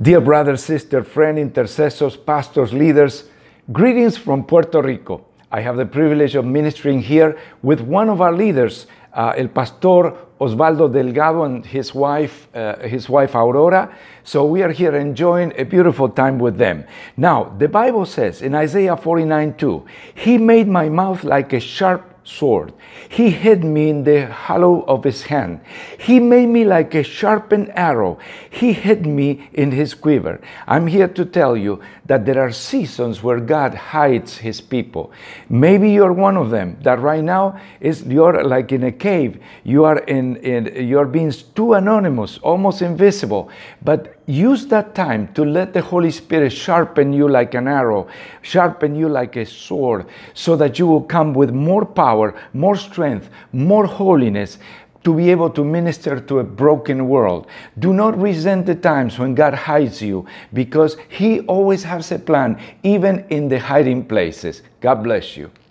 Dear brothers, sisters, friends, intercessors, pastors, leaders, greetings from Puerto Rico. I have the privilege of ministering here with one of our leaders, uh, El Pastor Osvaldo Delgado and his wife, uh, his wife Aurora. So we are here enjoying a beautiful time with them. Now, the Bible says in Isaiah 49 2, He made my mouth like a sharp sword. He hid me in the hollow of his hand. He made me like a sharpened arrow. He hid me in his quiver. I'm here to tell you that there are seasons where God hides his people. Maybe you're one of them, that right now is you're like in a cave. You are in, in you're being too anonymous, almost invisible. But use that time to let the Holy Spirit sharpen you like an arrow, sharpen you like a sword, so that you will come with more power power, more strength, more holiness, to be able to minister to a broken world. Do not resent the times when God hides you because He always has a plan, even in the hiding places. God bless you.